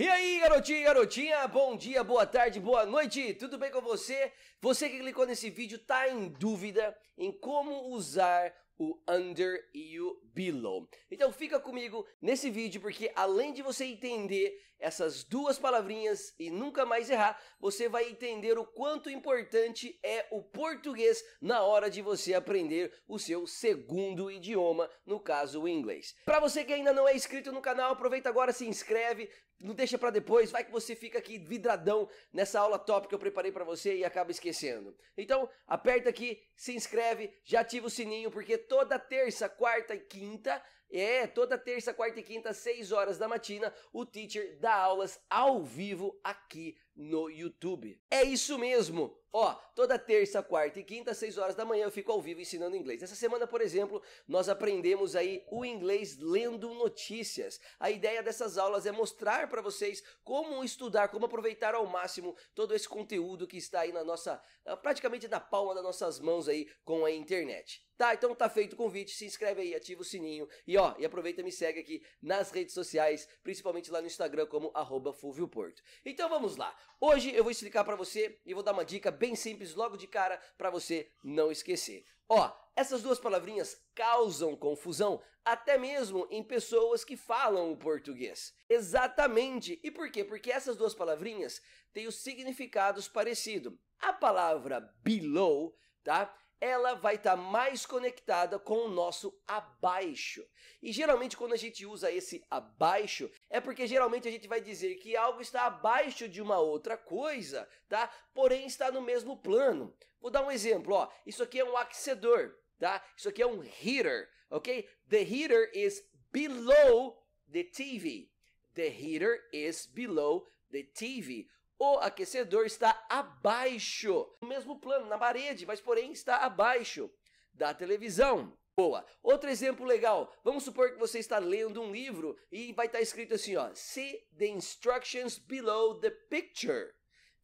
E aí, garotinho e garotinha, bom dia, boa tarde, boa noite, tudo bem com você? Você que clicou nesse vídeo tá em dúvida em como usar o under e o below. Então fica comigo nesse vídeo porque além de você entender essas duas palavrinhas e nunca mais errar, você vai entender o quanto importante é o português na hora de você aprender o seu segundo idioma, no caso o inglês. Para você que ainda não é inscrito no canal, aproveita agora, se inscreve, não deixa para depois, vai que você fica aqui vidradão nessa aula top que eu preparei para você e acaba esquecendo. Então, aperta aqui, se inscreve, já ativa o sininho porque toda terça, quarta e quinta é, toda terça, quarta e quinta, 6 horas da matina, o Teacher dá aulas ao vivo aqui no YouTube. É isso mesmo! Ó, toda terça, quarta e quinta, 6 horas da manhã eu fico ao vivo ensinando inglês. Essa semana, por exemplo, nós aprendemos aí o inglês lendo notícias. A ideia dessas aulas é mostrar para vocês como estudar, como aproveitar ao máximo todo esse conteúdo que está aí na nossa, praticamente na palma das nossas mãos aí com a internet. Tá, então tá feito o convite, se inscreve aí, ativa o sininho e ó, e aproveita e me segue aqui nas redes sociais, principalmente lá no Instagram como arroba Porto. Então vamos lá. Hoje eu vou explicar para você e vou dar uma dica bem simples logo de cara para você não esquecer. Ó, essas duas palavrinhas causam confusão até mesmo em pessoas que falam o português. Exatamente. E por quê? Porque essas duas palavrinhas têm os significados parecidos. A palavra below, tá? ela vai estar tá mais conectada com o nosso abaixo. E geralmente quando a gente usa esse abaixo, é porque geralmente a gente vai dizer que algo está abaixo de uma outra coisa, tá? Porém está no mesmo plano. Vou dar um exemplo, ó. Isso aqui é um aquecedor, tá? Isso aqui é um heater, OK? The heater is below the TV. The heater is below the TV. O aquecedor está abaixo, no mesmo plano, na parede, mas porém está abaixo da televisão. Boa. Outro exemplo legal. Vamos supor que você está lendo um livro e vai estar escrito assim, ó: "See the instructions below the picture".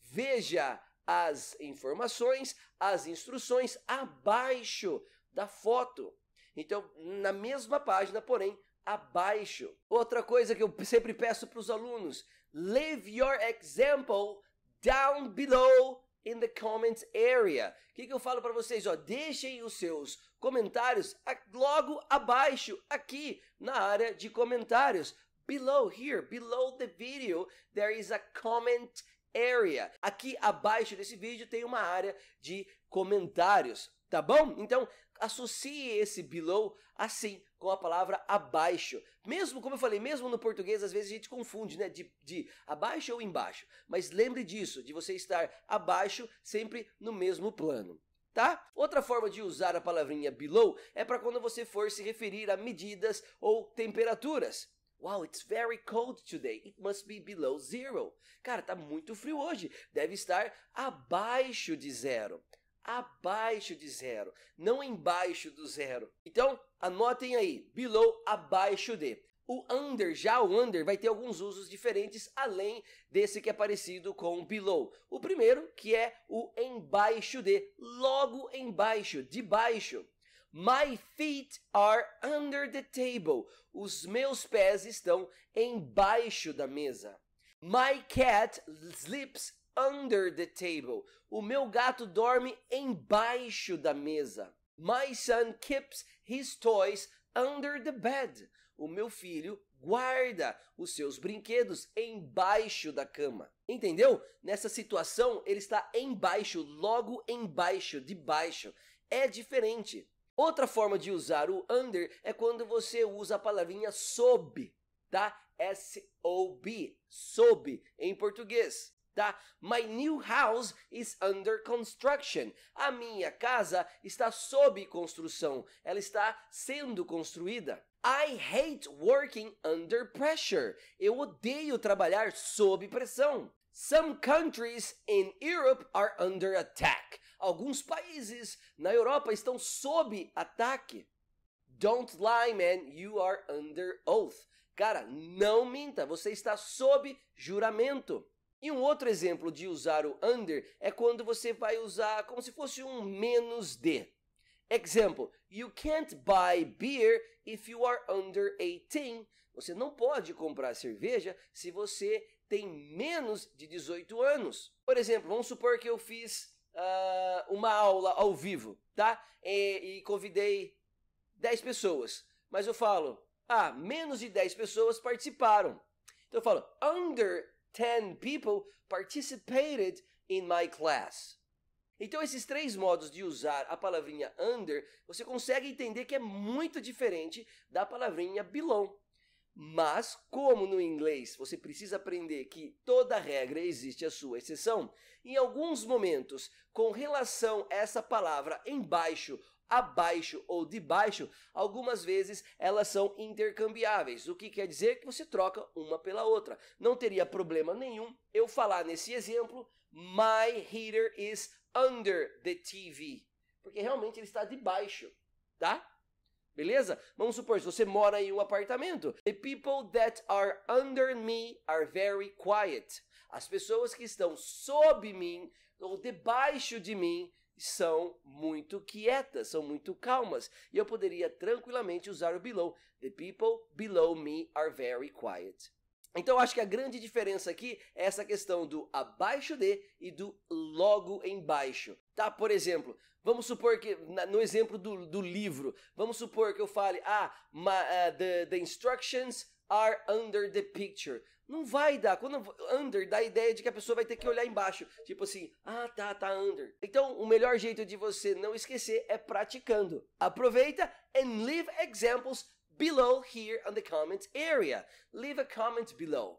Veja as informações, as instruções abaixo da foto. Então, na mesma página, porém, abaixo. Outra coisa que eu sempre peço para os alunos: leave your example down below in the comments area. O que, que eu falo para vocês? Ó, deixem os seus comentários logo abaixo, aqui na área de comentários. Below here, below the video, there is a comment area. Aqui abaixo desse vídeo tem uma área de comentários, tá bom? Então, associe esse below assim com a palavra abaixo. Mesmo, como eu falei, mesmo no português, às vezes a gente confunde, né? De, de abaixo ou embaixo. Mas lembre disso, de você estar abaixo sempre no mesmo plano. Tá? Outra forma de usar a palavrinha below é para quando você for se referir a medidas ou temperaturas. Wow, it's very cold today. It must be below zero. Cara, tá muito frio hoje. Deve estar abaixo de zero. Abaixo de zero. Não embaixo do zero. Então, anotem aí. Below, abaixo de. O under, já o under, vai ter alguns usos diferentes além desse que é parecido com below. O primeiro, que é o embaixo de, logo embaixo, debaixo. My feet are under the table. Os meus pés estão embaixo da mesa. My cat sleeps under the table. O meu gato dorme embaixo da mesa. My son keeps his toys under the bed. O meu filho guarda os seus brinquedos embaixo da cama. Entendeu? Nessa situação, ele está embaixo, logo embaixo, debaixo. É diferente. Outra forma de usar o under é quando você usa a palavrinha sob, tá? S-O-B, sob em português, tá? My new house is under construction. A minha casa está sob construção, ela está sendo construída. I hate working under pressure. Eu odeio trabalhar sob pressão. Some countries in Europe are under attack. Alguns países na Europa estão sob ataque. Don't lie, man, you are under oath. Cara, não minta, você está sob juramento. E um outro exemplo de usar o under é quando você vai usar como se fosse um menos de. Exemplo: You can't buy beer if you are under 18. Você não pode comprar cerveja se você tem menos de 18 anos. Por exemplo, vamos supor que eu fiz uh, uma aula ao vivo, tá? E, e convidei 10 pessoas. Mas eu falo, ah, menos de 10 pessoas participaram. Então eu falo, under 10 people participated in my class. Então, esses três modos de usar a palavrinha under, você consegue entender que é muito diferente da palavrinha belong. Mas, como no inglês você precisa aprender que toda regra existe a sua exceção, em alguns momentos, com relação a essa palavra embaixo, abaixo ou debaixo, algumas vezes elas são intercambiáveis, o que quer dizer que você troca uma pela outra. Não teria problema nenhum eu falar nesse exemplo: My heater is under the TV, porque realmente ele está debaixo, tá? Beleza? Vamos supor, se você mora em um apartamento. The people that are under me are very quiet. As pessoas que estão sob mim ou debaixo de mim são muito quietas, são muito calmas. E eu poderia tranquilamente usar o below. The people below me are very quiet. Então, acho que a grande diferença aqui é essa questão do abaixo de e do logo embaixo. Tá? Por exemplo, vamos supor que, no exemplo do, do livro, vamos supor que eu fale, ah, uh, the, the instructions are under the picture. Não vai dar. Quando under dá a ideia de que a pessoa vai ter que olhar embaixo. Tipo assim, ah, tá, tá under. Então, o melhor jeito de você não esquecer é praticando. Aproveita and leave examples below here on the comment area. Leave a comment below.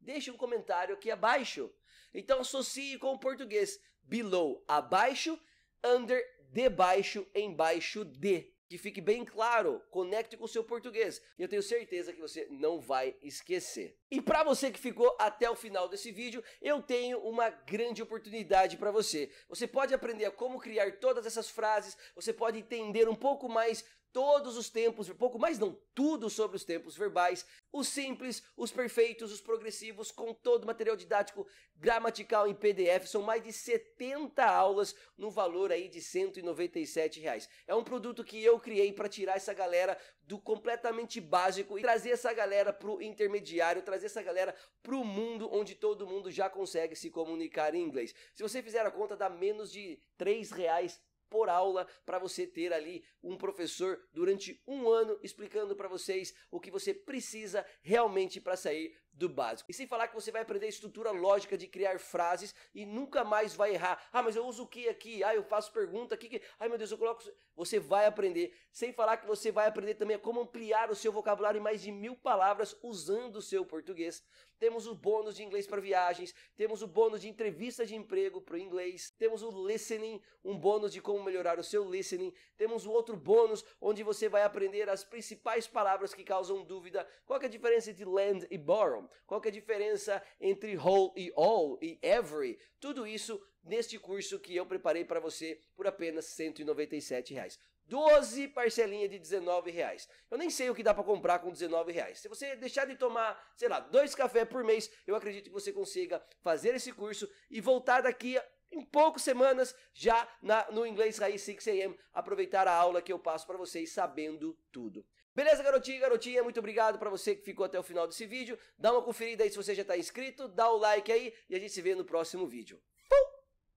Deixe um comentário aqui abaixo. Então associe com o português below, abaixo, under, debaixo, embaixo de. Que fique bem claro, conecte com o seu português. E eu tenho certeza que você não vai esquecer. E para você que ficou até o final desse vídeo, eu tenho uma grande oportunidade para você. Você pode aprender como criar todas essas frases, você pode entender um pouco mais todos os tempos, pouco mais não, tudo sobre os tempos verbais, os simples, os perfeitos, os progressivos, com todo o material didático gramatical em PDF, são mais de 70 aulas no valor aí de R$ 197. Reais. É um produto que eu criei para tirar essa galera do completamente básico e trazer essa galera para o intermediário, trazer essa galera para o mundo onde todo mundo já consegue se comunicar em inglês. Se você fizer a conta dá menos de R$ 3 reais por aula para você ter ali um professor durante um ano explicando para vocês o que você precisa realmente para sair do básico. E sem falar que você vai aprender a estrutura lógica de criar frases e nunca mais vai errar. Ah, mas eu uso o que aqui? Ah, eu faço pergunta aqui. Que... Ai meu Deus, eu coloco. Você vai aprender. Sem falar que você vai aprender também como ampliar o seu vocabulário em mais de mil palavras usando o seu português. Temos o bônus de inglês para viagens, temos o bônus de entrevista de emprego para o inglês, temos o listening, um bônus de como melhorar o seu listening, temos o outro bônus onde você vai aprender as principais palavras que causam dúvida. Qual é a diferença entre lend e borrow? from? Qual que é a diferença entre whole e all e every? Tudo isso neste curso que eu preparei para você por apenas R$ 197. Reais. 12 parcelinhas de 19 reais. Eu nem sei o que dá para comprar com 19 reais. Se você deixar de tomar, sei lá, dois cafés por mês, eu acredito que você consiga fazer esse curso e voltar daqui em poucas semanas já na, no Inglês Raiz 6am, aproveitar a aula que eu passo para vocês sabendo tudo. Beleza, garotinho e garotinha? Muito obrigado para você que ficou até o final desse vídeo. Dá uma conferida aí se você já está inscrito, dá o like aí e a gente se vê no próximo vídeo.